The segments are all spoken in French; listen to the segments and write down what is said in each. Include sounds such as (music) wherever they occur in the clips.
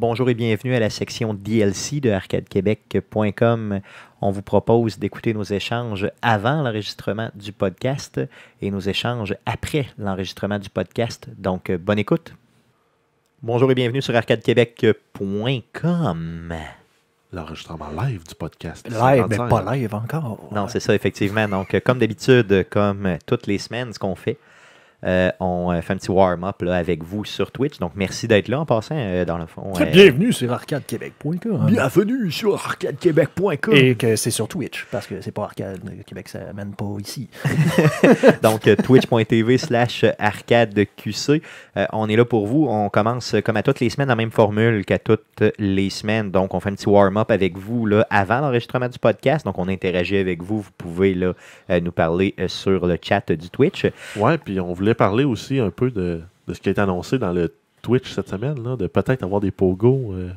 Bonjour et bienvenue à la section DLC de arcadequebec.com. On vous propose d'écouter nos échanges avant l'enregistrement du podcast et nos échanges après l'enregistrement du podcast. Donc, euh, bonne écoute. Bonjour et bienvenue sur arcadequebec.com. L'enregistrement live du podcast. Live, mais pas live encore. Non, c'est ça, effectivement. Donc, euh, comme d'habitude, comme toutes les semaines, ce qu'on fait, euh, on euh, fait un petit warm-up avec vous sur Twitch. Donc, merci d'être là en passant, euh, dans le fond. bienvenue sur arcadequebec.com. Bienvenue sur arcadequebec.com. Et que c'est sur Twitch, parce que c'est pas Arcade Québec, ça mène pas ici. (laughs) Donc, twitch.tv slash arcadeqc. on est là pour vous. On commence comme à toutes les semaines, la même formule qu'à toutes les semaines. Donc, on fait un petit warm-up avec vous là, avant l'enregistrement du podcast. Donc, on interagit avec vous. Vous pouvez là, nous parler sur le chat du Twitch. Ouais, puis on voulait parler aussi un peu de, ce qui est annoncé dans le Twitch cette semaine, de peut-être avoir des pogos. Euh.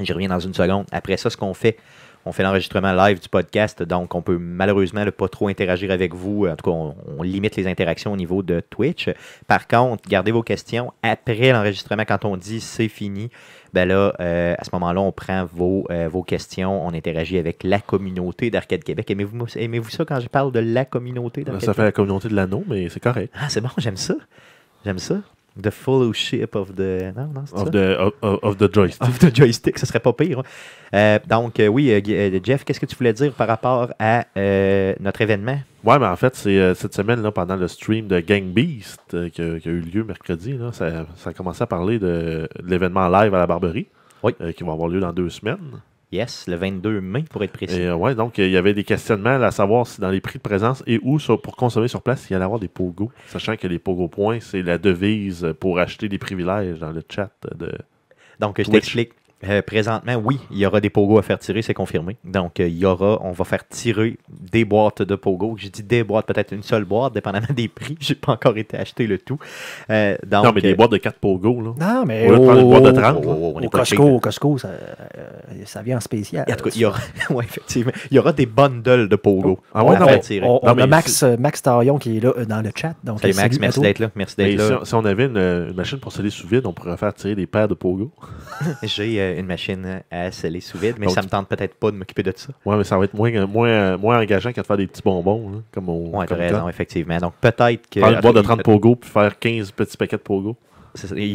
Je reviens dans une seconde. Après ça, ce qu'on fait, on fait l'enregistrement live du podcast, donc on peut malheureusement ne pas trop interagir avec vous. En tout cas, on, limite les interactions au niveau de Twitch. Par contre, gardez vos questions après l'enregistrement. Quand on dit c'est fini, ben là, euh, à ce moment-là, on prend vos, euh, vos, questions, on interagit avec la communauté d'Arcade Québec. Aimez-vous aimez ça quand je parle de la communauté d'Arcade Québec? Ça fait la communauté de l'anneau, mais c'est correct. Ah, c'est bon, j'aime ça. J'aime ça. The Fellowship of the. of, The, of, the Joystick. Of the Joystick, ce serait pas pire. Hein. Euh, donc, euh, oui, euh, Jeff, qu'est-ce que tu voulais dire par rapport à notre événement? Oui, mais en fait, c'est cette semaine, là, pendant le stream de Gang Beast qui a, eu lieu mercredi, ça, a commencé à parler de, l'événement live à la Barberie. qui va avoir lieu dans deux semaines. Yes, le 22 mai, pour être précis. Euh, oui, donc il y avait des questionnements à savoir si dans les prix de présence et où pour consommer sur place, il y allait avoir des pogos, sachant que les pogos points, c'est la devise pour acheter des privilèges dans le chat de. Donc, je t'explique. Euh, présentement, oui, il y aura des pogos à faire tirer, c'est confirmé. Donc, euh, il y aura, on va faire tirer des boîtes de pogos. J'ai dit des boîtes, peut-être une seule boîte, dépendamment des prix. (laughs) J'ai pas encore été acheté le tout. Euh, non, mais des boîtes de 4 pogos, là. Non, mais. Au boîtes de une de 30. au, Costco, au Costco, ça, ça, vient en spécial. En tout il y aura, (laughs) effectivement, il y aura des bundles de pogos ah à faire tirer. On, a Max, Max Tarion qui est là dans le chat. Donc Max, merci d'être là. Merci d'être là. Si, on avait une, machine pour sceller sous vide, on pourrait faire tirer des paires de pogos. (laughs) J'ai euh, une machine à sceller sous vide, mais ça me tente peut-être pas de m'occuper de ça. Oui, mais ça va être moins, moins, moins engageant faire des petits bonbons. comme on, ouais, raison, effectivement. Donc peut-être que. Faire une boîte de 30 pogo puis faire 15 petits paquets de pogo.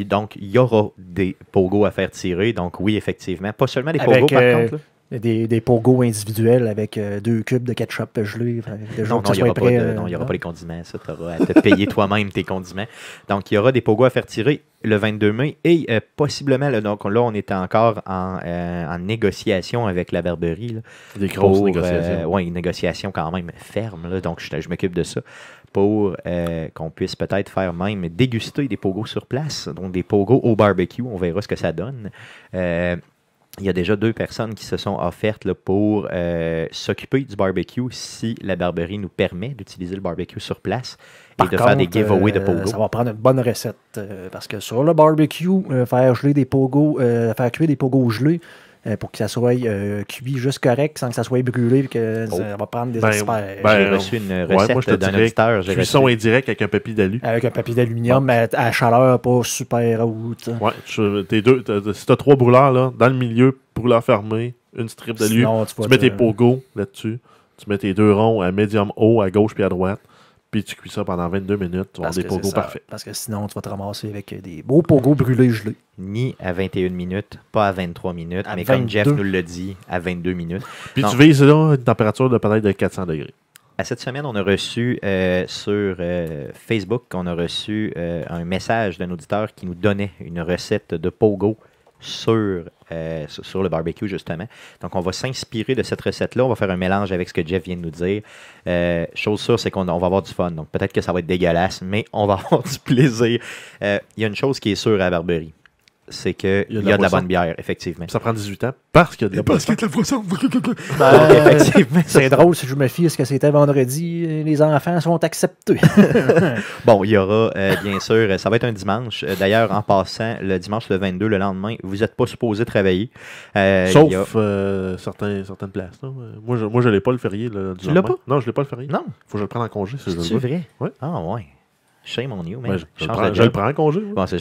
donc, il y aura des pogos à faire tirer. Donc, oui, effectivement. Pas seulement des pogos, par euh, des, des pogos individuels avec euh, deux cubes de ketchup gelé. Euh, non, il n'y aura, pas, y aura pas les condiments. Ça, tu auras à te payer toi-même tes condiments. Donc, il y aura des pogos à faire tirer le 22 mai et euh, possiblement, là, donc, là, on est encore en, négociation avec la Barberie. des grosses négociations. oui, une négociation quand même ferme. donc, je, m'occupe de ça pour qu'on puisse peut-être faire même déguster des pogos sur place, donc des pogos au barbecue. On verra ce que ça donne il y a déjà deux personnes qui se sont offertes pour euh, s'occuper du barbecue si la barberie nous permet d'utiliser le barbecue sur place et de faire des giveaways de euh, pogo. ça va prendre une bonne recette euh, parce que sur le barbecue, faire geler des pogo, faire cuire des pogos gelés, euh, pour que ça soit euh, cuit juste correct sans que ça soit brûlé et que oh. ça va prendre des ben, experts. Ben, j'ai reçu une recette Cuisson indirect avec un papier d'alu. Avec un papier d'aluminium, mais à chaleur pas super haute. Ouais, tu, tes deux, as, si t'as trois brûleurs là, dans le milieu, brûleur fermé, une strip d'alu, tu, tu mets tes pogo là-dessus, tu mets tes deux ronds à médium haut, à gauche puis à droite puis tu cuis ça pendant 22 minutes. Tu vas avoir des pogos parfaits. Parce que sinon, tu vas te ramasser avec euh, des beaux pogos brûlés gelés. Ni à 21 minutes, pas à 23 minutes, mais comme Jeff nous le dit, à 22 minutes. Puis tu vises là une température de peut-être de 400 degrés. À cette semaine, on a reçu euh, sur euh, Facebook, on a reçu un message d'un auditeur qui nous donnait une recette de pogo euh, sur, sur le barbecue, justement. Donc, on va s'inspirer de cette recette-là. On va faire un mélange avec ce que Jeff vient de nous dire. Euh, chose sûre, c'est qu'on on va avoir du fun. Donc, peut-être que ça va être dégueulasse, mais on va (laughs) avoir du plaisir. Euh, il y a une chose qui est sûre à Barberie c'est qu'il y a, de, y a de la, bonne bière, effectivement. ça prend 18 ans parce qu'il y a de C'est drôle si je me fie à ce que c'était vendredi. Les enfants sont acceptés. (laughs) bon, il y aura, euh, bien sûr, ça va être un dimanche. Euh, d'ailleurs, en passant, le dimanche le 22, le lendemain, vous n'êtes pas supposé travailler. Euh, Sauf certaines places. Moi, je n'ai pas le férié le, du tu Pas? Non, je ne l'ai pas le férié. Non. Il faut que je le prenne en congé. c'est vrai? Oui. Ah, ouais. Shame on you, man. je, le prends en congé. Bon, c'est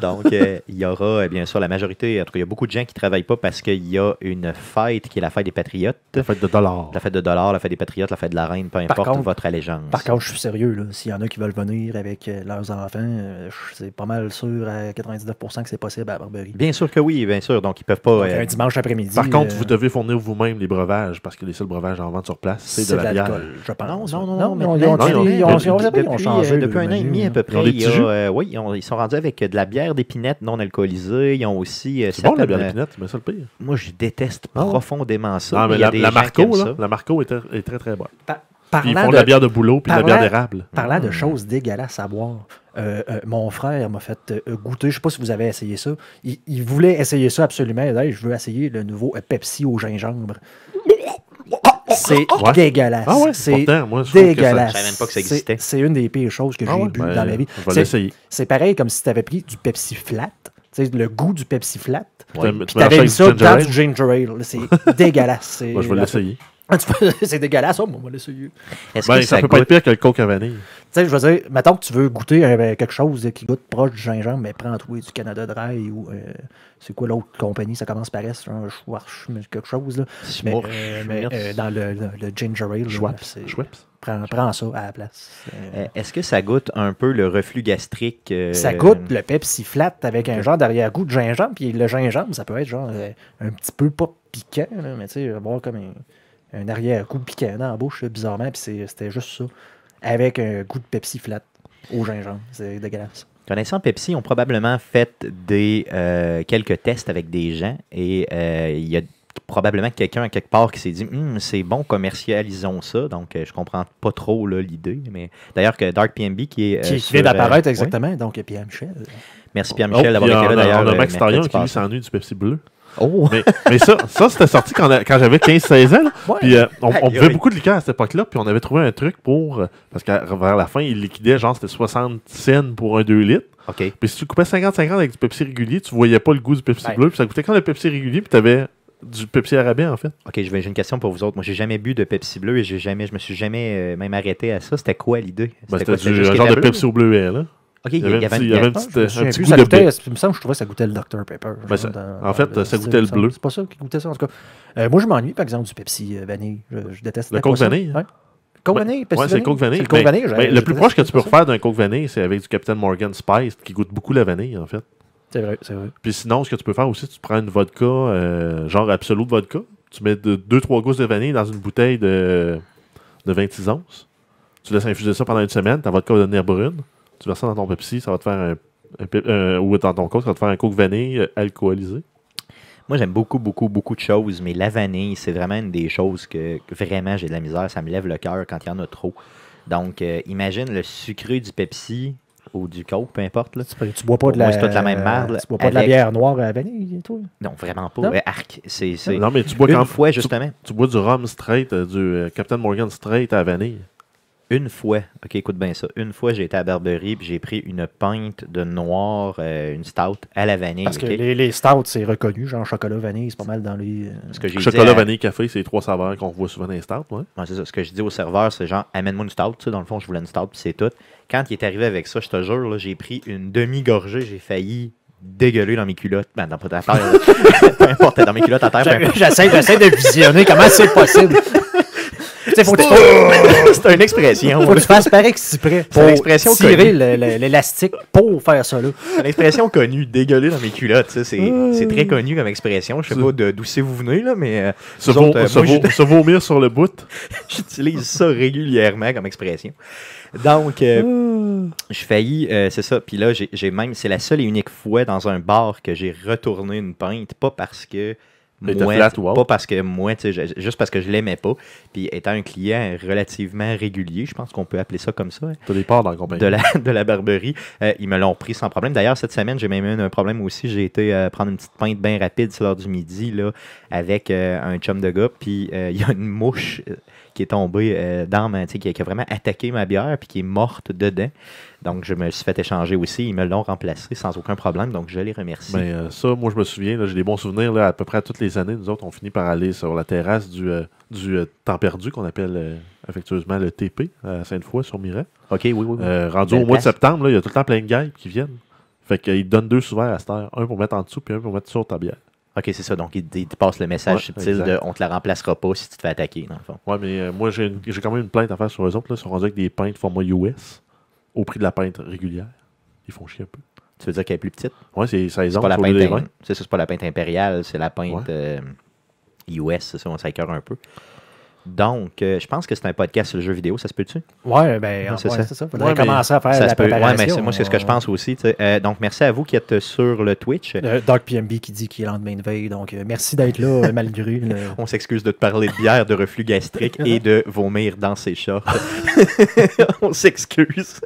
Donc, euh, il y aura, eh bien sûr, la majorité, en tout cas, il y a beaucoup de gens qui ne travaillent pas parce qu'il y a une fête qui est la fête des Patriotes. La fête de dollars. La fête de dollars, la fête des Patriotes, la fête de la Reine, peu importe votre allégeance. Par contre, je suis sérieux, s'il y en a qui veulent venir avec euh, leurs enfants, euh, c'est pas mal sûr à 99% que c'est possible à Barberie. Bien sûr que oui, bien sûr. Donc, ils peuvent pas. un dimanche après-midi. Par contre, vous devez fournir vous-même les breuvages parce que les seuls breuvages en vente sur place, c'est de, la bière. Je pense. Non, non, non. non, changé. Depuis un ils oui, ils, sont rendus avec de la bière d'épinette non alcoolisée. Ils ont aussi. Euh, c'est bon la bière euh, d'épinette, mais ça le pire. Moi, je déteste ah profondément ça. la, Marco, la Marco est, très très bonne. ils font de, la bière de boulot puis de la bière d'érable. Parlant de mm. choses dégueulasses à boire, euh, mon frère m'a fait goûter, je ne sais pas si vous avez essayé ça, il, voulait essayer ça absolument. dit « je veux essayer le nouveau Pepsi au gingembre. Oh, c'est oh, oh. dégueulasse. Ah ouais, c'est dégueulasse. Je savais même pas que ça existait. C'est une des pires choses que j'ai ah bu ben, dans ma vie. C'est pareil comme si tu avais pris du Pepsi Flat, Tu sais le goût du Pepsi Flat. tu avais mis ça dans du Ginger Ale. C'est dégueulasse. (laughs) Moi, je vais l'essayer. Ah, (laughs) c'est dégueulasse, oh, moi, est ben, ça, peut pas être pire que le coke à vanille. Tu sais, je veux dire, mettons que tu veux goûter euh, ben, quelque chose qui goûte proche du gingembre, mais prends-toi du Canada Dry ou euh, c'est quoi l'autre compagnie, ça commence par S, un Schwarz, quelque chose, là. Mais, euh, dans le, ginger ale, Schweppes. Prends, prends, ça à la place. Est-ce que ça goûte un peu le reflux gastrique? Ça goûte le Pepsi flat avec un genre d'arrière-goût de gingembre, puis le gingembre, ça peut être genre un petit peu pas piquant, mais tu sais, boire comme un un arrière-goût piquant en bouche, bizarrement, puis c'était juste ça. Avec un goût de Pepsi flat au gingembre. C'est dégueulasse. Connaissant Pepsi, ont probablement fait des euh, quelques tests avec des gens et euh, il y a probablement quelqu'un à quelque part qui s'est dit hum, c'est bon, commercialisons ça. Donc, euh, je comprends pas trop l'idée. Mais d'ailleurs, que Dark PMB qui est. qui, fait d'apparaître exactement, donc Pierre Michel. Merci Pierre oh, Michel d'avoir été là d'ailleurs. On a Max Tarion qui s'ennuie du Pepsi bleu. Oh. Mais, ça, ça c'était sorti quand, j'avais 15-16 ans. Euh, on, on buvait beaucoup de liqueur à cette époque-là. Puis on avait trouvé un truc pour. Euh, parce que vers la fin, ils liquidaient genre c'était 60 cents pour un 2 litres. Puis si tu coupais 50-50 avec du Pepsi régulier, tu voyais pas le goût du Pepsi bleu. Puis ça coûtait quand le Pepsi régulier, puis tu avais du Pepsi arabien, en fait. OK, j'ai une question pour vous autres. Moi, j'ai jamais bu de Pepsi bleu et j'ai jamais, je me suis jamais euh, même arrêté à ça. C'était quoi l'idée? Ben, c'était genre de Pepsi au bleu, là il y, avait, une petite. Un petit ça de goûtait, il me semble que je trouvais que ça goûtait le Dr Pepper. Ben, en fait, ça goûtait le bleu. C'est pas ça qui goûtait ça, en tout cas. Euh, moi, je m'ennuie, par exemple, du Pepsi euh, vanille. Je, déteste Le Coke vanille. Hein? Le Coke vanille, c'est Coke ben, vanille. Ben, le plus proche que tu peux refaire d'un Coke vanille, c'est avec du Captain Morgan Spice, qui goûte beaucoup la vanille, en fait. C'est vrai, c'est vrai. Puis sinon, ce que tu peux faire aussi, tu prends une vodka, euh, genre absolue vodka. Tu mets 2-3 gousses de vanille dans une bouteille de, de 26 onces. Tu laisses infuser ça pendant une semaine, ta vodka va devenir brune tu verses ça dans ton Pepsi, ça va te faire un. Euh, ou dans ton coke, ça va te faire un coke vanille euh, alcoolisé. Moi, j'aime beaucoup, beaucoup, beaucoup de choses, mais la vanille, c'est vraiment une des choses que, vraiment j'ai de la misère. Ça me lève le cœur quand il y en a trop. Donc, euh, imagine le sucré du Pepsi ou du coke, peu importe. Là. Tu, bois pas, de, la, la, même merde. Tu bois pas de la bière noire à la vanille et Non, vraiment pas. Non. arc, c'est, Non, mais tu bois quand... même. justement. Tu, bois du rum straight, du Captain Morgan straight à vanille une fois, ok, écoute bien ça, une fois j'ai été à la Barberie puis j'ai pris une pinte de noir, euh, une stout à la vanille. Parce que les, stouts, c'est reconnu, genre chocolat vanille, c'est pas mal dans les. Euh, chocolat, vanille, café, c'est les trois saveurs qu'on voit souvent dans les stouts, ouais. c'est ça. Ce que je dis au serveur, c'est genre amène-moi une stout, tu sais, dans le fond, je voulais une stout, puis c'est tout. Quand il est arrivé avec ça, je te jure, j'ai pris une demi-gorgée, j'ai failli dégueuler dans mes culottes. Ben, dans, pas affaire, (laughs) peu importe, dans mes culottes à terre. J'essaie, j'essaie de visionner comment c'est possible. Oh! (laughs) C'est une expression. Faut que tu fasses pareil que si expression tirer l'élastique pour faire ça C'est une connue, dégueuler dans mes culottes. Euh. C'est très connu comme expression. Je sais pas d'où c'est vous venez, là, mais. Euh, euh, se, vomir sur le bout. (laughs) J'utilise ça régulièrement comme expression. Donc, je faillis, c'est ça. Puis là, j'ai même, c'est la seule et unique fois dans un bar que j'ai retourné une pinte, pas parce que pas parce que moi, juste parce que je l'aimais pas. Puis étant un client relativement régulier, je pense qu'on peut appeler ça comme ça. Hein, des parts dans De la, (laughs) de la barberie, euh, ils me l'ont pris sans problème. D'ailleurs, cette semaine, j'ai même eu un problème aussi. J'ai été euh, prendre une petite pinte bien rapide, c'est l'heure du midi, là, avec euh, un chum de gars. Puis (laughs) il y a une mouche qui est tombé euh, dans ma, qui, qui a vraiment attaqué ma bière puis qui est morte dedans. Donc, je me suis fait échanger aussi. Ils me l'ont remplacé sans aucun problème. Donc, je les remercie. Mais ben, euh, ça, moi, je me souviens, j'ai des bons souvenirs. Là, à peu près toutes les années, nous autres, on finit par aller sur la terrasse du, euh, du temps perdu qu'on appelle affectueusement le TP à Sainte-Foy sur Miret. OK, oui, oui. rendu au mois de septembre, il y a tout le temps plein de gars qui viennent. Fait qu'ils donnent deux souverains à cette heure. Un pour mettre en dessous, puis un pour mettre sur ta bière. Ok, c'est ça. Donc, il, passe le message ouais, subtil de on te la remplacera pas si tu te fais attaquer, dans le fond. Oui, mais euh, moi, j'ai quand même une plainte à faire sur eux autres. Là. Ils sont rendus avec des peintes format US au prix de la peinte régulière. Ils font chier un peu. Tu veux dire qu'elle est plus petite Oui, c'est 16 ans. C'est pas, c'est pas la peinte impériale, c'est la peinte US, euh, c'est ça, on s'écœure un peu. Donc, euh, je pense que c'est un podcast sur le jeu vidéo, ça se peut-tu? Oui, ben, c'est ça. ça. commencer à faire la préparation. moi, c'est ce que je euh, pense aussi. Euh, donc, merci à vous qui êtes sur le Twitch. Euh, PMB qui dit qu'il est lendemain de veille. Donc, merci d'être là, malgré. (laughs) On s'excuse de te parler de bière, de reflux gastrique et de vomir dans ses shorts. (laughs) on s'excuse.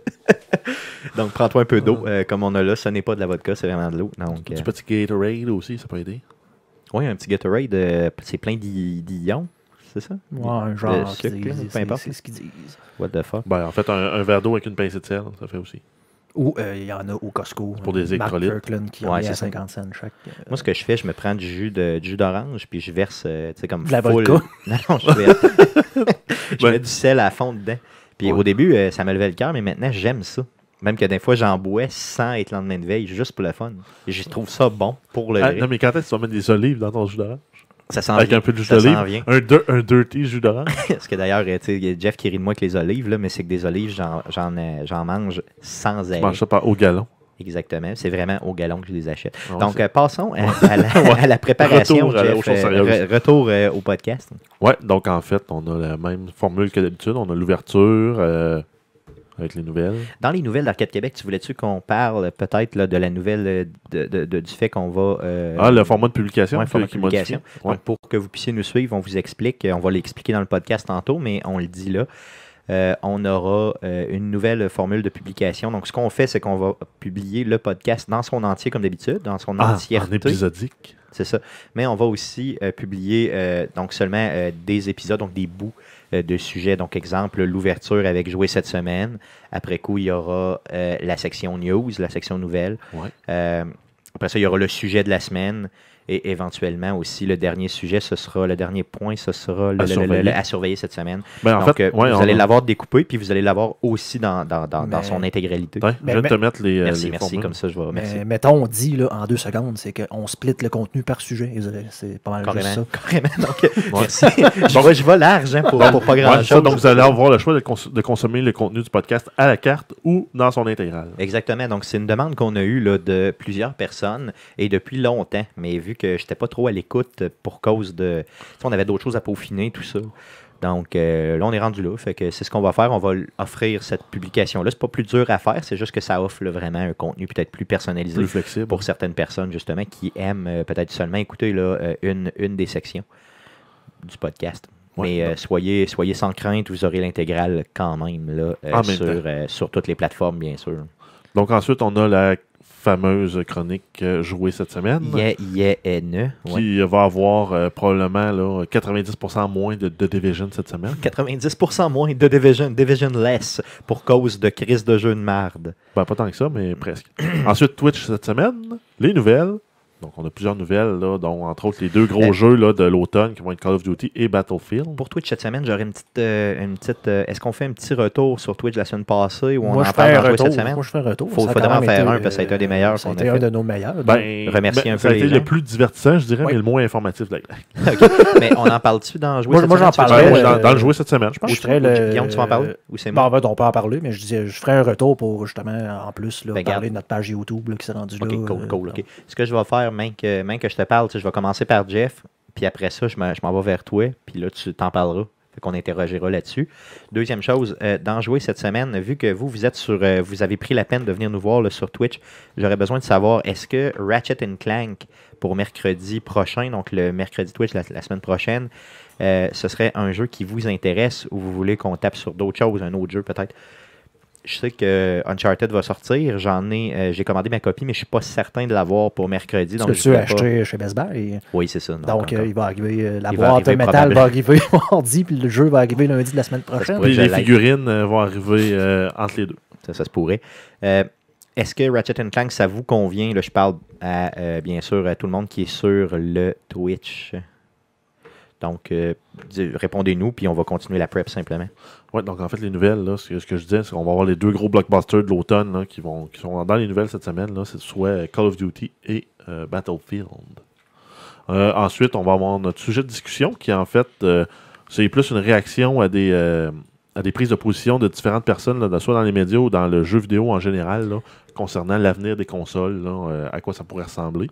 donc, prends-toi un peu d'eau, comme on a là. Ce n'est pas de la vodka, c'est vraiment de l'eau. Donc, petit Gatorade aussi, ça peut aider. Oui, un petit Gatorade, c'est plein d'ions c'est ça? Ouais, un genre. C'est ce qu'ils disent. What the fuck? Ben, en fait, un, verre d'eau avec une pincée de sel, ça fait aussi. Ou euh, il y en a au Costco. Pour des électrolytes. ouais, c'est 50 cents chaque. Euh, Moi, ce que je fais, je me prends du jus de, jus d'orange, puis je verse, euh, tu sais, comme. De la vodka. (laughs) (laughs) (laughs) je, mets ben. du sel à fond dedans. Puis au début, ça me levait le cœur, mais maintenant, j'aime ça. Même que des fois, j'en bois sans être lendemain de veille, juste pour le fun. Et je trouve ça bon pour le. Ah, non, mais quand est-ce que tu vas mettre des olives dans ton jus d'orange? Ça sent Avec un peu de jus d'olive. Un, dirty jus d'orange. (laughs) Parce que d'ailleurs, il y Jeff qui rit de moi avec les olives, là, mais c'est que des olives, j'en, euh, mange sans aide. Je mange ça par, au galon. Exactement. C'est vraiment au galon que je les achète. Ah donc, euh, passons (laughs) à, la, préparation. Retour, Jeff, euh, retour au podcast. Ouais. donc en fait, on a la même formule que d'habitude. On a l'ouverture, avec les nouvelles. Dans les nouvelles d'Arcade Québec, tu voulais-tu qu'on parle peut-être de la nouvelle euh, de, du fait qu'on va. Euh, ah, le format de publication. de publication. pour que vous puissiez nous suivre, on vous explique. Euh, on va l'expliquer dans le podcast tantôt, mais on le dit là. on aura une nouvelle formule de publication. Donc, ce qu'on fait, c'est qu'on va publier le podcast dans son entier, comme d'habitude, dans son ah, En épisodique. C'est ça. Mais on va aussi publier donc seulement des épisodes, donc des bouts euh, de sujets. Donc, exemple, l'ouverture avec Jouer cette semaine. Après coup, il y aura euh, la section news, la section nouvelles. Euh, après ça, il y aura le sujet de la semaine. Et éventuellement aussi, le dernier sujet, ce sera, le dernier point, ce sera le, à, surveiller. cette semaine. Ben, euh, vous allez l'avoir découpé, puis vous allez l'avoir aussi dans, son intégralité. je vais te mettre les. Euh, merci, merci. Comme ça, je vais. mettons, on dit là, en deux secondes, c'est qu'on split le contenu par sujet. C'est pas mal juste ça. Donc, merci. large pour, pas grand-chose. donc, vous allez avoir le choix de, consommer le contenu du podcast à la carte ou dans son intégral. Exactement. Donc, c'est une demande qu'on a eue là, de plusieurs personnes et depuis longtemps. Mais vu que j'étais pas trop à l'écoute pour cause de. on avait d'autres choses à peaufiner, tout ça. Donc euh, là, on est rendu là. Fait que c'est ce qu'on va faire. On va offrir cette publication-là. C'est pas plus dur à faire, c'est juste que ça offre vraiment un contenu peut-être plus personnalisé plus pour certaines personnes, justement, qui aiment euh, peut-être seulement écouter là, euh, une, une des sections du podcast. Mais soyez, soyez sans crainte, vous aurez l'intégrale quand même là, sur, sur toutes les plateformes, bien sûr. Donc ensuite, on a la fameuse chronique jouée cette semaine. Yeah, yeah, Qui va avoir euh, probablement 90% moins de, de, Division cette semaine. 90% moins de Division, Division less, pour cause de crise de jeu de marde. Ben, pas tant que ça, mais presque. (clears throat) Ensuite, Twitch cette semaine, les nouvelles, donc, on a plusieurs nouvelles, là, dont entre autres les deux gros euh, jeux là, de l'automne qui vont être Call of Duty et Battlefield. Pour Twitch cette semaine, j'aurais une petite. Euh, une petite euh, Est-ce qu'on fait un petit retour sur Twitch la semaine passée ou on en parle dans cette semaine Moi, je fais un retour. Faut, faut vraiment faire un, parce que ça a été un des meilleurs. Ça a été un de nos meilleurs. Ben, remercier un ben, peu. Ça a été le plus divertissant, je dirais, mais le moins informatif de (laughs) Mais on en parle-tu dans Jouer cette semaine Moi, j'en parle Dans le Jouer cette semaine, je pense. Guillaume, tu vas en parler Ou c'est ben, on peut en parler, mais je disais, je ferai un retour pour justement, en plus, ben, parler de notre page YouTube qui s'est rendue là. Ce que je vais faire même que, même que je te parle, je vais commencer par Jeff, puis après ça, je m'en vais vers toi, puis là, tu t'en parleras. qu'on interrogera là-dessus. Deuxième chose, euh, dans jouer cette semaine, vu que vous, vous êtes sur, euh, vous avez pris la peine de venir nous voir sur Twitch, j'aurais besoin de savoir, est-ce que Ratchet Clank pour mercredi prochain, donc le mercredi Twitch la, semaine prochaine, euh, ce serait un jeu qui vous intéresse ou vous voulez qu'on tape sur d'autres choses, un autre jeu peut-être? je sais que Uncharted va sortir. J'en ai, euh, j'ai commandé ma copie, mais je suis pas certain de l'avoir pour mercredi. Donc tu acheté chez Best Buy. Oui, c'est ça. Donc, euh, il va arriver, euh, la boîte de métal va arriver (laughs) mardi, puis le jeu va arriver lundi de la semaine prochaine. Oui, les figurines vont arriver entre les deux. Ça, ça se pourrait. est-ce que Ratchet Clank, ça vous convient? Là, je parle à, bien sûr à tout le monde qui est sur le Twitch. Donc, euh, répondez-nous, puis on va continuer la prep simplement. Oui, donc en fait, les nouvelles, là, ce que je disais, c'est qu'on va avoir les deux gros blockbusters de l'automne qui, vont, qui sont dans les nouvelles cette semaine. C'est soit Call of Duty et euh, Battlefield. Euh, ensuite, on va avoir notre sujet de discussion qui, en fait, c'est plus une réaction à des, à des prises de position de différentes personnes, là, soit dans les médias ou dans le jeu vidéo en général, concernant l'avenir des consoles, à quoi ça pourrait ressembler.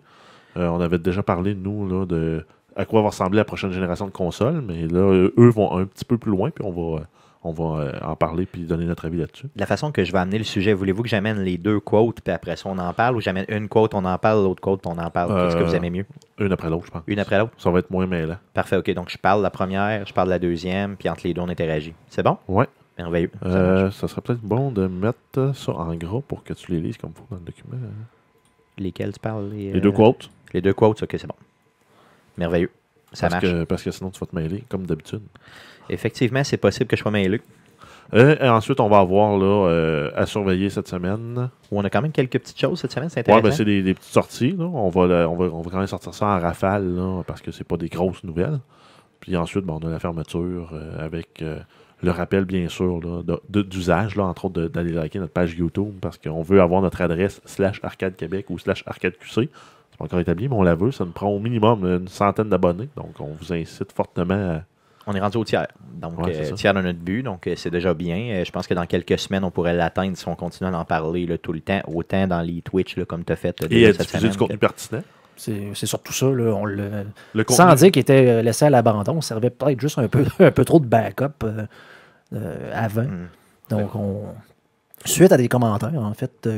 on avait déjà parlé, nous, de à quoi va ressembler la prochaine génération de consoles, mais là, eux vont un petit peu plus loin, puis on va, on va euh, en parler puis donner notre avis là-dessus. La façon que je vais amener le sujet, voulez-vous que j'amène les deux quotes, puis après ça, on en parle, ou j'amène une quote, on en parle, l'autre quote, on en parle? Qu'est-ce que vous euh, aimez mieux? Une après l'autre, je pense. Une après l'autre? Ça va être moins mêlant. Parfait, OK. Donc, je parle la première, je parle la deuxième, puis entre les deux, on interagit. C'est bon? Oui. Merveilleux. Euh, ça, serait peut-être bon de mettre ça en gros pour que tu les lises comme il faut dans le document. Lesquels tu parles? Les, les deux quotes? Les deux quotes, OK, c'est bon. Merveilleux. Ça parce marche. Que, parce que sinon, tu vas te mêler, comme d'habitude. Effectivement, c'est possible que je sois mêlé. Euh, ensuite, on va avoir là, euh, à surveiller cette semaine. Où on a quand même quelques petites choses cette semaine, c'est ben, intéressant. Oui, c'est des, petites sorties. On, va, on, on, va, quand même sortir ça en rafale parce que ce c'est pas des grosses nouvelles. Puis ensuite, ben, on a la fermeture euh, avec le rappel, bien sûr, d'usage, entre autres, d'aller liker notre page YouTube parce qu'on veut avoir notre adresse slash arcade Québec ou slash arcade QC encore établi, mais on la veut. Ça me prend au minimum une centaine d'abonnés. Donc, on vous incite fortement à. On est rendu au tiers. Donc, euh, tiers de notre but. Donc, euh, c'est déjà bien. Euh, je pense que dans quelques semaines, on pourrait l'atteindre si on continue à en parler tout le temps, autant dans les Twitch comme tu as fait. Et à diffuser du contenu pertinent. C'est surtout ça. on le, Sans dire qu'il était laissé à l'abandon, on servait peut-être juste un peu, (laughs) un peu trop de backup avant. Hmm. Donc, suite à des commentaires en fait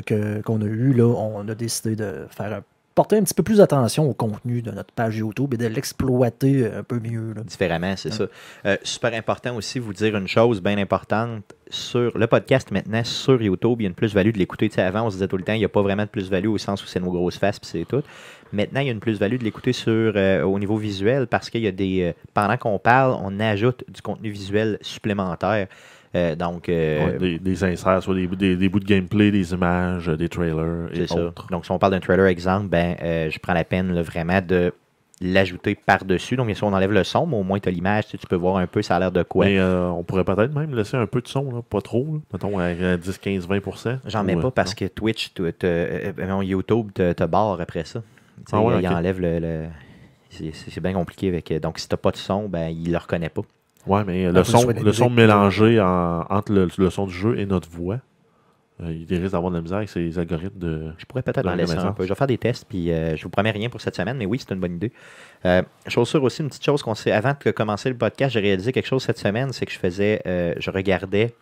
qu'on a eu, là, on a décidé de faire un porter un petit peu plus attention au contenu de notre page YouTube et de l'exploiter euh, un peu mieux. Différemment, c'est ça. Euh, super important aussi, vous dire une chose bien importante sur le podcast maintenant, sur YouTube, il y a une plus-value de l'écouter. avant, on se disait tout le temps, il n'y a pas vraiment de plus-value au sens où c'est nos grosses faces, et c'est tout. Maintenant, il y a une plus-value de l'écouter sur euh, au niveau visuel parce qu'il y a des. pendant qu'on parle, on ajoute du contenu visuel supplémentaire. Euh, donc, euh, des, inserts, soit des, bouts de gameplay, des images, des trailers et autres. Donc, si on parle d'un trailer exemple, ben, euh, je prends la peine vraiment de l'ajouter par-dessus. Donc, bien sûr, on enlève le son, mais au moins, tu as l'image, tu, peux voir un peu ça a l'air de quoi. Mais on pourrait peut-être même laisser un peu de son, pas trop, mettons à 10, 15, 20 J'en mets pas parce que Twitch, YouTube te, barre après ça. Ah il enlève le. C'est bien compliqué. Avec... Donc, si tu pas de son, ben, il le reconnaît pas. Ouais, mais euh, ah, le son, le son mélangé entre le, son du jeu et notre voix, euh, il risque d'avoir de la misère avec ces algorithmes de. Je pourrais peut-être en laisser un peu. Je vais faire des tests, puis euh, je vous promets rien pour cette semaine, mais oui, c'est une bonne idée. Euh, suis aussi, une petite chose qu'on sait. Avant de commencer le podcast, j'ai réalisé quelque chose cette semaine, c'est que je faisais, je regardais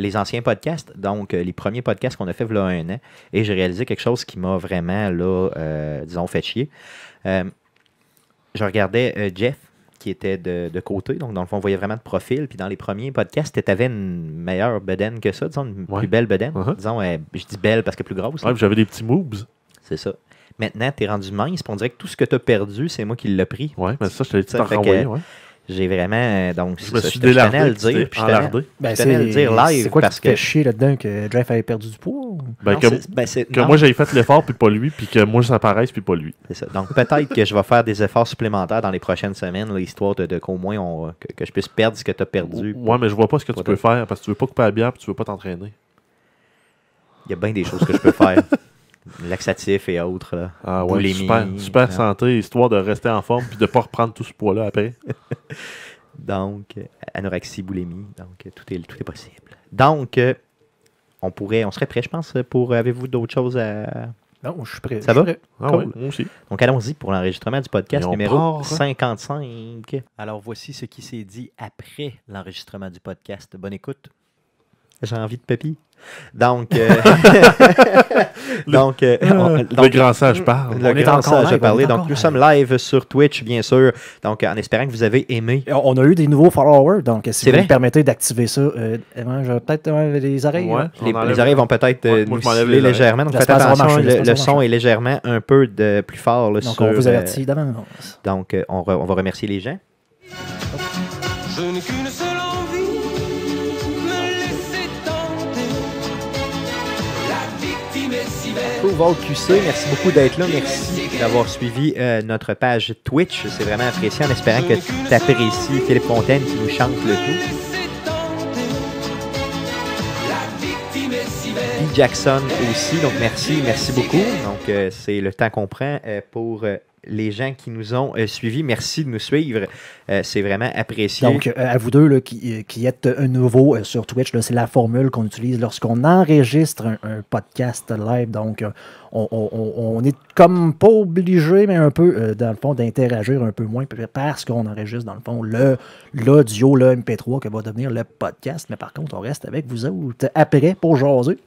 les anciens podcasts, donc les premiers podcasts qu'on a fait a un an, et j'ai réalisé quelque chose qui m'a vraiment, là, disons, fait chier. je regardais Jeff qui était de, de, côté. Donc, dans le fond, on voyait vraiment de profil. Puis dans les premiers podcasts, tu avais une meilleure bedaine que ça, disons, une plus belle bedaine. Uh-huh. Disons, euh, je dis belle parce que plus grosse. Ouais, j'avais des petits moves. C'est ça. Maintenant, tu es rendu mince. Puis on dirait que tout ce que tu as perdu, c'est moi qui l'ai pris. ouais mais ça, je t'ai dit renvoyé, ouais. J'ai vraiment. Euh, donc, je me suis délardé. Je tenais à le dire. je tenais à le ben, dire live. C'est quoi parce que chier là-dedans que Jeff avait perdu du poids ben, que, ben, moi j'ai fait l'effort puis pas lui, puis que moi ça paraisse puis pas lui. Donc peut-être que je vais faire des efforts supplémentaires dans les prochaines semaines, l'histoire histoire de, de qu'au moins euh, que, je puisse perdre ce que tu as perdu. Ouais, mais je vois pas ce que tu peux faire parce que tu veux pas couper la bière puis tu veux pas t'entraîner. Il y a bien des choses que je peux faire. (laughs) Laxatif et autres. Là. Ah ouais, hein. super, santé, histoire de rester en forme puis de pas reprendre tout ce poids-là après. (laughs) donc, euh, anorexie, boulimie, donc euh, tout est, tout est possible. Donc, on pourrait, on serait prêt, je pense, pour. Avez-vous d'autres choses à. Non, je suis prêt. Ça va? Ah Donc, allons-y pour l'enregistrement du podcast numéro 55. Alors, voici ce qui s'est dit après l'enregistrement du podcast. Bonne écoute. J'ai envie de papy. Donc, euh, (laughs) (laughs) donc, euh, le grand sage parle. Le grand sage a parlé. Donc, nous sommes live sur Twitch, bien sûr. Donc, en espérant que vous avez aimé. On a eu des nouveaux followers. Donc, si vous me permettez d'activer ça, euh, je vais peut-être euh, les oreilles. Ouais, hein. les, enlève... les, oreilles vont peut-être nous les légèrement. Donc, faites attention. le, son est légèrement un peu plus fort. donc, on vous avertit d'avance. donc, on, va remercier les gens. Je n'ai qu'une seule QC. Merci beaucoup d'être là. Merci d'avoir suivi euh, notre page Twitch. C'est vraiment apprécié en espérant que tu apprécies Philippe Fontaine qui nous chante le tout. Jackson aussi, donc merci, merci beaucoup. Donc euh, c'est le temps qu'on prend euh, pour les gens qui nous ont euh, suivis. Merci de nous suivre. Euh, c'est vraiment apprécié. Donc, euh, à vous deux qui, qui, êtes nouveau sur Twitch, c'est la formule qu'on utilise lorsqu'on enregistre un, podcast live. Donc, on, on, est comme pas obligé, mais un peu, dans le fond, d'interagir un peu moins parce qu'on enregistre, dans le fond, le, l'audio, le MP3 que va devenir le podcast. Mais par contre, on reste avec vous autres après pour jaser.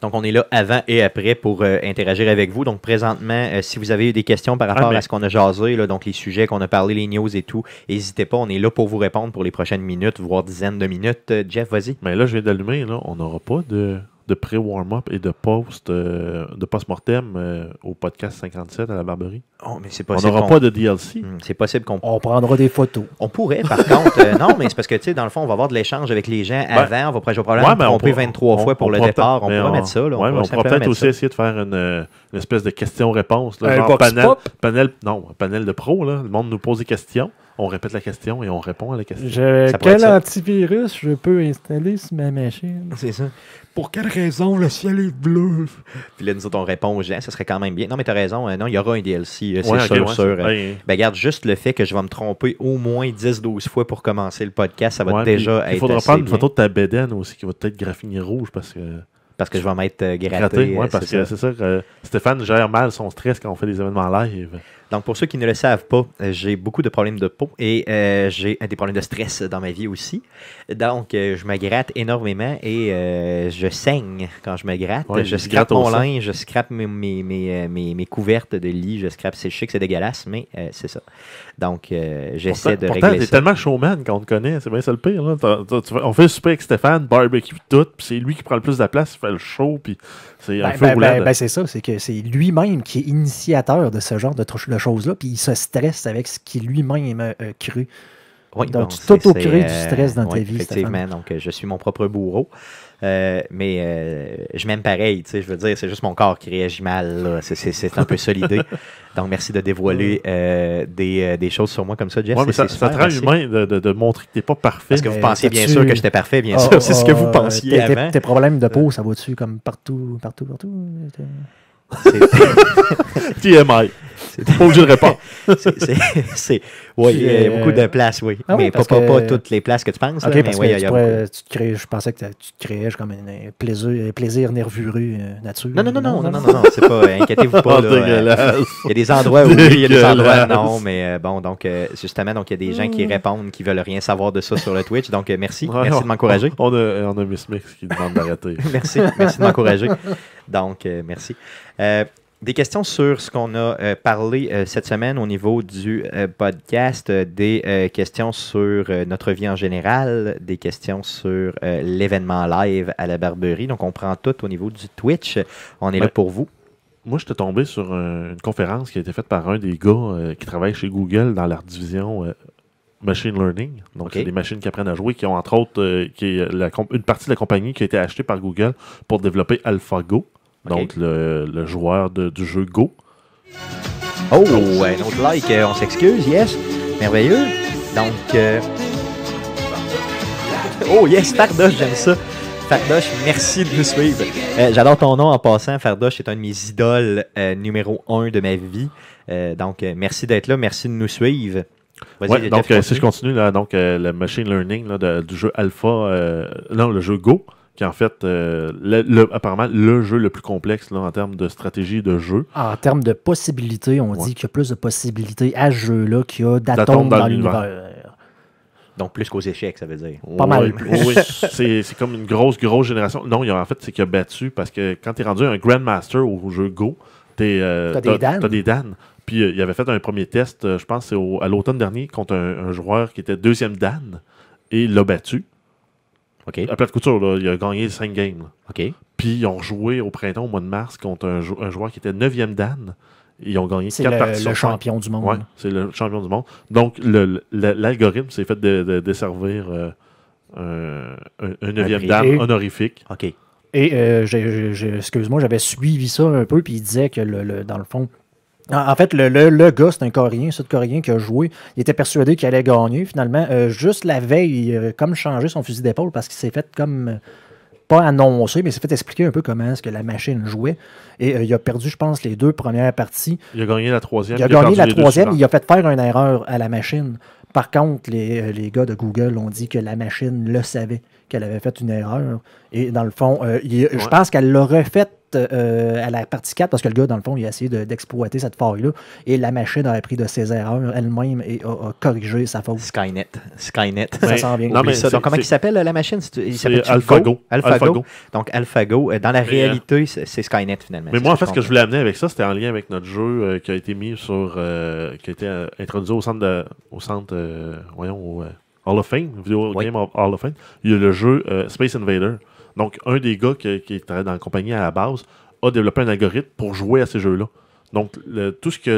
Donc, on est là avant et après pour euh, interagir avec vous. Donc, présentement, euh, si vous avez eu des questions par rapport ah, à ce qu'on a jasé, là, donc les sujets qu'on a parlé, les news et tout, n'hésitez pas. On est là pour vous répondre pour les prochaines minutes, voire dizaines de minutes. Euh, Jeff, vas-y. Mais là, je viens d'allumer. On n'aura pas de de pré-warm-up et de post euh, de post-mortem euh, au podcast 57 à la Barberie. Oh, mais c'est possible on n'aura pas de DLC. Hmm, c'est possible qu'on on prendra des photos. On pourrait, par contre. Euh, non, mais c'est parce que, tu sais, dans le fond, on va avoir de l'échange avec les gens ben, avant. On va probablement ouais, on, 23 fois pour le départ. On pourra mettre ça. Là, on, peut-être aussi essayer de faire une, espèce de question-réponse. genre panel, panel, non, panel de pro. Là. Le monde nous pose des questions on répète la question et on répond à la question. quel antivirus je peux installer sur ma machine? C'est ça. Pour quelle raison le ciel est bleu? Puis là, nous autres, on répond aux gens, ça serait quand même bien. Non, mais t'as raison, hein. non, il y aura un DLC, euh, c'est sûr, regarde, hein. ben, ben, juste le fait que je vais me tromper au moins 10-12 fois pour commencer le podcast, ça va déjà être. Il faudra prendre une photo de ta bédaine aussi qui va peut-être graffiner rouge parce que. Parce que je vais m'être euh, gratté. c'est ça. que euh, Stéphane gère mal son stress quand on fait des événements live. Donc, pour ceux qui ne le savent pas, euh, j'ai beaucoup de problèmes de peau et euh, j'ai des problèmes de stress dans ma vie aussi. Donc, euh, je me gratte énormément et je saigne quand je me gratte. je scrape mon linge, je scrape mes, mes, mes, mes, couvertes de lit, je scrape. C'est chic, c'est dégueulasse, mais c'est ça. Donc, j'essaie de régler ça. tellement showman quand on te connaît. C'est bien ça le pire. Là. on fait le super avec Stéphane, barbecue, tout. Puis c'est lui qui prend le plus de la place. Il fait le show. Puis c'est ben, ben, ben, ben, c'est ça, c'est que c'est lui-même qui est initiateur de ce genre de, choses-là, puis il se stresse avec ce qu'il lui-même a euh, euh, cru. donc, tu tauto du stress dans euh, ta vie. Effectivement, donc je suis mon propre bourreau. Euh, mais euh, je m'aime pareil, tu sais, je veux dire, c'est juste mon corps qui réagit mal. C'est un peu ça (laughs) Donc, merci de dévoiler euh, des, choses sur moi comme ça, Jeff. C'est ça, te rend humain de, montrer que tu pas parfait. Parce que vous pensiez bien sûr que j'étais parfait, bien ah, sûr. c'est ce que ah, vous pensiez tes, Tes problèmes de peau, ça va dessus comme partout, partout, partout? TMI. (laughs) C'est pas obligé de oui, il y a euh, beaucoup de places, oui. Ah mais pas, pas, toutes les places que tu penses. crées, je pensais que tu te créais comme un plaisir, plaisir nervureux euh, nature. Non, non, non, non, non, non, c'est pas, euh, inquiétez-vous (laughs) pas. Ah, il y a des endroits où il y a des endroits non, mais bon, donc, justement, il y a des gens qui mm. répondent, qui veulent rien savoir de ça sur le Twitch, donc merci, merci de m'encourager. On, on a, Miss Mix qui demande d'arrêter. (laughs) merci, merci de m'encourager. (laughs) Donc, merci des questions sur ce qu'on a euh, parlé euh, cette semaine au niveau du euh, podcast, des questions sur notre vie en général, des questions sur l'événement live à la Barberie. Donc, on prend tout au niveau du Twitch. On est là pour vous. Moi, je suis tombé sur une conférence qui a été faite par un des gars qui travaille chez Google dans leur division machine learning. Donc, c'est des machines qui apprennent à jouer, qui ont entre autres qui une partie de la compagnie qui a été achetée par Google pour développer AlphaGo. Donc, le, joueur du jeu Go. Oh, un autre like, euh, on s'excuse, yes. Merveilleux. Donc, euh, (laughs) oh yes, Fardoche, j'aime ça. Fardoche, merci de nous suivre. Euh, j'adore ton nom en passant. Fardoche est un de mes idoles numéro un de ma vie. donc, merci d'être là, merci de nous suivre. Ouais, donc, si je continue, là, donc, le machine learning du jeu Alpha, non, le jeu Go qui en fait euh, apparemment le jeu le plus complexe en termes de stratégie de jeu. En termes de possibilités, on dit qu'il y a plus de possibilités à jeu-là qu'il y a d'atomes dans, l'univers. Donc plus qu'aux échecs, ça veut dire. Pas mal plus. Oui, c'est comme une grosse, grosse génération. Non, il y en fait, c'est qu'il a battu parce que quand tu es rendu un grand Grandmaster au jeu Go, tu euh, as, des Dan. Puis euh, il avait fait un premier test, je pense, à l'automne dernier, contre un, joueur qui était deuxième Dan et il l'a battu. Ok. À plate couture, là, il a gagné 5 games. Puis ils ont joué au printemps, au mois de mars, contre un, joueur qui était 9e Dan. Ils ont gagné 4 parties. C'est le champion du monde. c'est le champion du monde. Donc, l'algorithme s'est fait de, desservir euh, un, un 9e Dan honorifique. OK. Et, euh, excuse-moi, j'avais suivi ça un peu, puis il disait que, le, dans le fond, en fait, le, gars, c'est un Coréen, Sud-Coréen qui a joué. Il était persuadé qu'il allait gagner. Finalement, euh, juste la veille, a comme changé son fusil d'épaule parce qu'il s'est fait comme. pas annoncer, mais il s'est fait expliquer un peu comment est-ce que la machine jouait. Et euh, il a perdu, je pense, les deux premières parties. Il a gagné la troisième. Il a, gagné la troisième. Il a fait faire une erreur à la machine. Par contre, euh, les, gars de Google ont dit que la machine le savait, qu'elle avait fait une erreur. Et dans le fond, je pense qu'elle l'aurait fait. Euh, à la partie 4, parce que le gars, dans le fond, il a essayé d'exploiter cette faille-là, et la machine a appris de ses erreurs elle-même et a, corrigé sa faute. Skynet. Skynet. Ça ben, s'en vient. ça. Donc, comment il s'appelle euh, la machine Il s'appelle AlphaGo. AlphaGo. Donc, AlphaGo, euh, dans la réalité, c'est Skynet finalement. Mais moi, en fait, ce que je voulais amener avec ça, c'était en lien avec notre jeu qui a été mis sur. qui a été introduit au centre. De, au centre voyons, au Hall of Fame, Video Game il y a le jeu euh, Space Invader. Donc, un des gars qui, qui dans la compagnie à la base a développé un algorithme pour jouer à ces jeux-là. Donc, tout ce que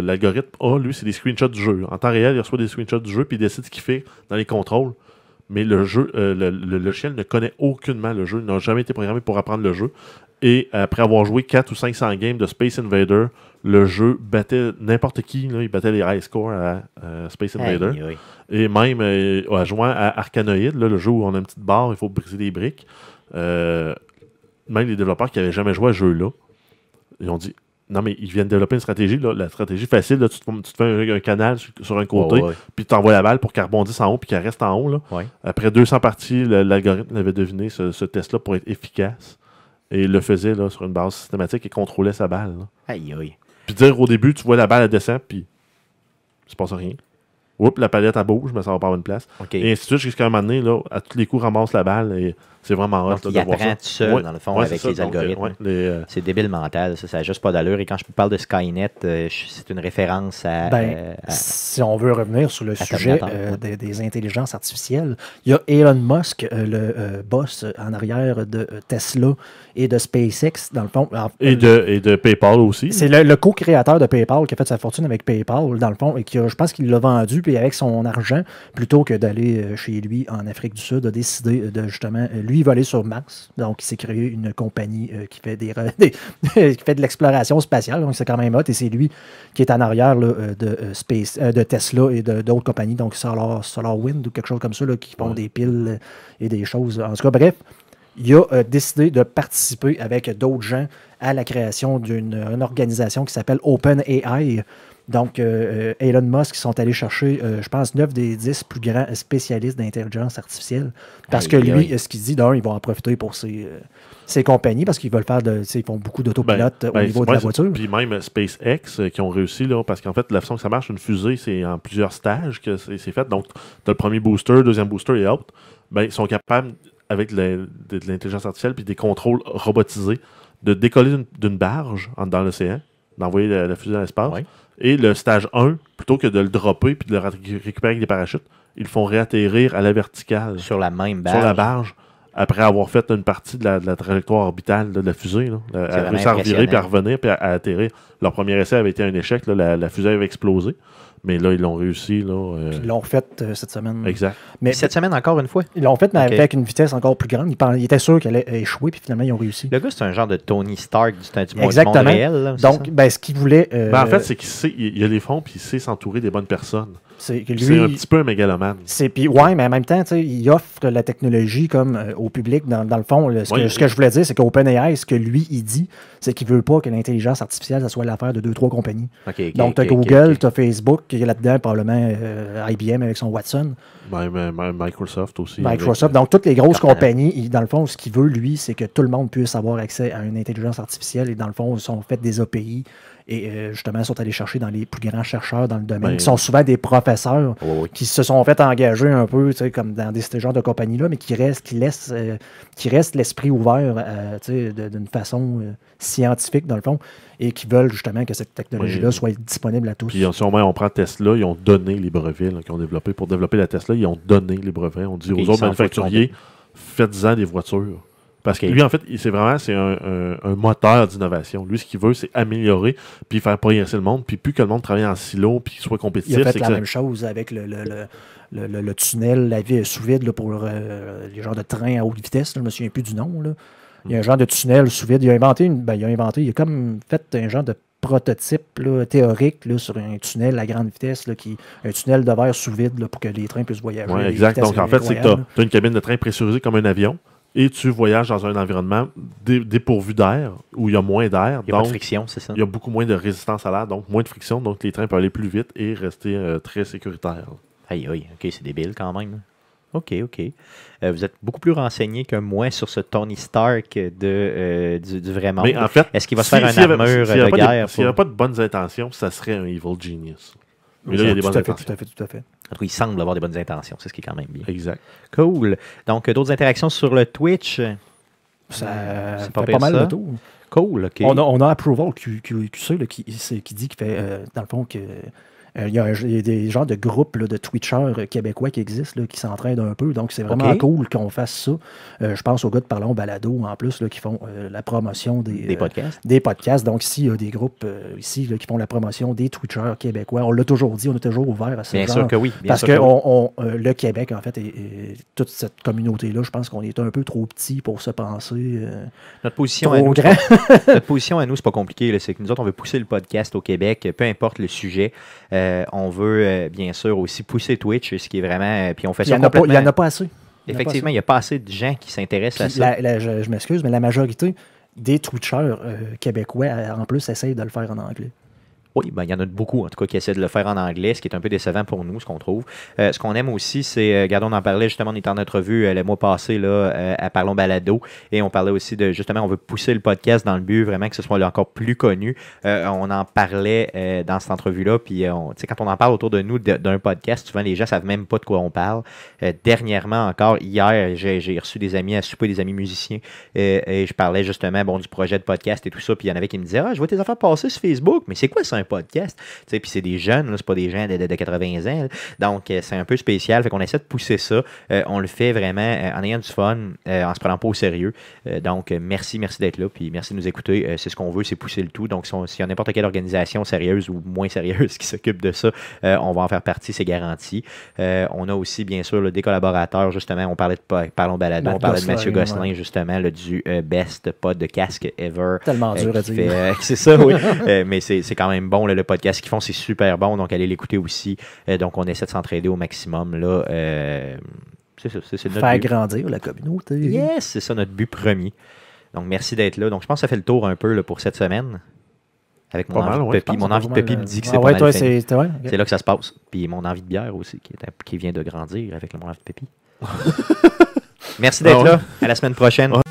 l'algorithme a, lui, c'est des screenshots du jeu. En temps réel, il reçoit des screenshots du jeu, puis il décide ce qu'il fait dans les contrôles. Mais le jeu, euh, le, chien logiciel ne connaît aucunement le jeu, Il n'a jamais été programmé pour apprendre le jeu. Et après avoir joué 400 ou 500 games de Space Invader, le jeu battait n'importe qui. il battait les high scores à, euh, Space Invader. Et même euh, en à Arcanoid, le jeu où on a une petite barre, il faut briser des briques. Euh, même les développeurs qui n'avaient jamais joué à ce jeu-là, ils ont dit non, mais ils viennent développer une stratégie, la stratégie facile, tu, te, fais un, canal sur, un côté, puis tu t'envoies la balle pour qu'elle rebondisse en haut, puis qu'elle reste en haut. Après 200 parties, l'algorithme avait deviné ce test-là pour être efficace. Et il le faisait là, sur une base systématique et contrôlait sa balle. Aïe, aïe. Puis dire au début, tu vois la balle, elle descend, puis il se passe rien. Oups, la palette, elle bouge, mais ça va pas avoir place. Et ainsi de suite, jusqu'à un moment donné, là, à tous les coups, ramasse la balle et c'est vraiment tout seul, dans le fond, avec les euh, algorithmes. Euh, c'est débile mental, ça n'a juste pas d'allure. Et quand je parle de Skynet, euh, c'est une référence ben, à, Si on veut revenir sur le sujet des, intelligences artificielles, il y a Elon Musk, le boss en arrière de Tesla et de SpaceX, dans le fond. et, de, et de PayPal aussi. C'est le, co-créateur de PayPal qui a fait sa fortune avec PayPal, dans le fond, et qui je pense qu'il l'a vendu, puis avec son argent, plutôt que d'aller chez lui en Afrique du Sud, a décidé de justement, lui, il sur Mars. Donc, il s'est créé une compagnie euh, qui, fait des, (laughs) (laughs) fait de l'exploration spatiale. Donc, c'est quand même hot. Et c'est lui qui est en arrière euh, de, euh, Space, de Tesla et d'autres compagnies, donc Solar, SolarWind ou quelque chose comme ça, qui font des piles et des choses. En tout cas, bref, il a décidé de participer avec d'autres gens à la création d'une organisation qui s'appelle OpenAI. Donc, euh, euh, Elon Musk sont allés chercher, euh, je pense, 9 des 10 plus grands spécialistes d'intelligence artificielle. Parce que lui, ce qu'il dit, d'un, ils vont en profiter pour ses, compagnies parce qu'ils veulent faire de. Ils font beaucoup d'autopilotes ben, au ben, niveau de la voiture. Puis même SpaceX qui ont réussi, là, parce qu'en fait, la façon que ça marche, une fusée, c'est en plusieurs stages que c'est fait. Donc, tu as le premier booster, deuxième booster et autres. Ben, ils sont capables, avec de, l'intelligence artificielle puis des contrôles robotisés, de décoller d'une barge dans l'océan, d'envoyer la, fusée dans l'espace. Et le stage 1, plutôt que de le dropper puis de le récupérer avec des parachutes, ils le font réatterrir à la verticale. Sur la même barge. la barge, après avoir fait une partie de la, trajectoire orbitale de la fusée. Là, à, à puis à revenir, puis à, atterrir. Leur premier essai avait été un échec. la, fusée avait explosé. Mais là, ils l'ont réussi. Là, euh. Ils l'ont fait euh, cette semaine. Exact. Mais cette semaine, encore une fois. Ils l'ont fait, mais avec une vitesse encore plus grande. Ils, étaient sûrs qu'elle allait échouer, puis finalement, ils ont réussi. Le gars, c'est un genre de Tony Stark du, du monde réel. Donc, ben, ce qu'il voulait. Euh, ben, en fait, c'est qu'il sait, il a les fonds, puis il sait s'entourer des bonnes personnes. C'est un petit peu un mégalomane. Puis, mais en même temps, il offre la technologie comme euh, au public, dans, le fond. ce, que, je voulais dire, c'est qu'OpenAI, ce que lui, il dit, c'est qu'il veut pas que l'intelligence artificielle, ça soit l'affaire de deux, trois compagnies. Donc, tu as Google, tu as Facebook, il y là-dedans, probablement euh, IBM avec son Watson. Même, ben, ben, ben, Microsoft aussi. Microsoft. Euh, Donc, toutes les grosses compagnies, dans le fond, ce qu'il veut, lui, c'est que tout le monde puisse avoir accès à une intelligence artificielle et, dans le fond, ils sont fait des API et euh, justement sont allés chercher dans les plus grands chercheurs dans le domaine, qui sont souvent des professeurs qui se sont fait engager un peu, tu sais, comme dans des, ce genre de compagnies là mais qui restent, qui laissent, euh, qui restent l'esprit ouvert euh, tu sais, d'une façon scientifique, dans le fond, et qui veulent justement que cette technologie-là soit disponible à tous. Puis, si on, on prend Tesla, ils ont donné les brevets qu'ils ont développés. Pour développer la Tesla, ils ont donné les brevets. On dit aux autres manufacturiers, faites-en des voitures. Parce que lui, en fait, c'est vraiment c'est un, moteur d'innovation. Lui, ce qu'il veut, c'est améliorer puis faire progresser le monde. Puis plus que le monde travaille en silo puis qu'il soit compétitif. Il a fait la même chose avec le, tunnel, la vie sous vide pour euh, les genres de trains à haute vitesse, je ne me souviens plus du nom. Il y a un hmm. genre de tunnel sous vide. Il a inventé, une, ben, il a inventé, il a comme fait un genre de prototype théorique sur un tunnel à grande vitesse, qui, un tunnel de verre sous vide pour que les trains puissent voyager. Oui, exact. Donc en fait, c'est que tu as une cabine de train pressurisée comme un avion et tu voyages dans un environnement dépourvu d'air, où il y a moins d'air. Il y a friction, c'est Il y a beaucoup moins de résistance à l'air, donc moins de friction, donc les trains peuvent aller plus vite et rester euh, très sécuritaires. Aïe, aïe, ok, c'est débile quand même. OK, OK. Euh, vous êtes beaucoup plus renseigné que moi sur ce Tony Stark de, euh, du, vrai monde. fait, Est-ce qu'il va se faire un armure de guerre? S'il n'y a pas de bonnes intentions, ça serait un Evil Genius. il y a des tout À fait, tout à fait, tout à fait il semble avoir des bonnes intentions. C'est ce qui est quand même bien. Exact. Cool. Donc, d'autres interactions sur le Twitch? Ça euh, c'est pas, mal le tour. Cool. On, a, on Approval qui, qui, qui, dit qu'il fait, euh, dans le fond, que euh, il y, a, des genres de groupes de Twitchers euh, québécois qui existent, qui s'entraident un peu. Donc, c'est vraiment cool qu'on fasse ça. Euh, je pense aux gars de Parlons Balado, en plus, qui font la promotion des, podcasts. Donc, s'il y a des groupes ici qui font la promotion des Twitchers québécois. On l'a toujours dit, on est toujours ouvert à ça Bien sûr que oui. parce que, le Québec, en fait, et, toute cette communauté-là, je pense qu'on est un peu trop petit pour se penser notre position à nous, (laughs) notre position à nous, c'est pas compliqué. C'est que nous autres, on veut pousser le podcast au Québec, peu importe le sujet. Euh, on veut euh, bien sûr aussi pousser Twitch, ce qui est vraiment. Euh, puis on fait il il n'y en a pas assez. Effectivement, il n'y a pas assez de gens qui s'intéressent à ça. je, je m'excuse, mais la majorité des Twitchers québécois, en plus, essayent de le faire en anglais. Oui, ben, il y en a beaucoup, en tout cas, qui essaient de le faire en anglais, ce qui est un peu décevant pour nous, ce qu'on trouve. Euh, ce qu'on aime aussi, c'est, euh, Regarde, on en parlait justement, on était en entrevue euh, le mois passé là, à Parlons Balado, et on parlait aussi de, justement, on veut pousser le podcast dans le but vraiment que ce soit encore plus connu. on en parlait dans cette entrevue-là, puis quand on en parle autour de nous d'un podcast, souvent les gens ne savent même pas de quoi on parle. dernièrement, encore hier, j'ai reçu des amis à souper, des amis musiciens, et je parlais justement bon, du projet de podcast et tout ça, puis il y en avait qui me disaient Ah, je vois tes affaires passer sur Facebook, mais c'est quoi ça podcast. Puis c'est des jeunes, c'est pas des gens de, de, 80 ans. Donc euh, c'est un peu spécial. Fait qu'on essaie de pousser ça. Euh, on le fait vraiment euh, en ayant du fun, en se prenant pas au sérieux. donc merci, merci d'être là. Puis merci de nous écouter. c'est ce qu'on veut, c'est pousser le tout. Donc s'il si y a n'importe quelle organisation sérieuse ou moins sérieuse (laughs) qui s'occupe de ça, on va en faire partie, c'est garanti. on a aussi, bien sûr, des collaborateurs. Justement, on parlait de Parlons Balado, on parlait de Mathieu Gosselin, justement, du best pod de casque ever. Tellement dur à dire. (laughs) c'est ça, oui. (laughs) mais c'est quand même bon le podcast qu'ils font, c'est super bon. Donc, allez l'écouter aussi. Euh, donc, on essaie de s'entraider au maximum. Là, euh, Faire grandir la communauté. Yes, c'est ça notre but premier. Donc, merci d'être là. Donc, je pense que ça fait le tour un peu là, pour cette semaine. Avec mon envie de pépi. Mon envie de me dit que c'est c'est, là que ça se passe. Puis mon envie de bière aussi, qui, qui vient de grandir avec mon envie de Pepi. (laughs) merci d'être ah là. À la semaine prochaine. Ah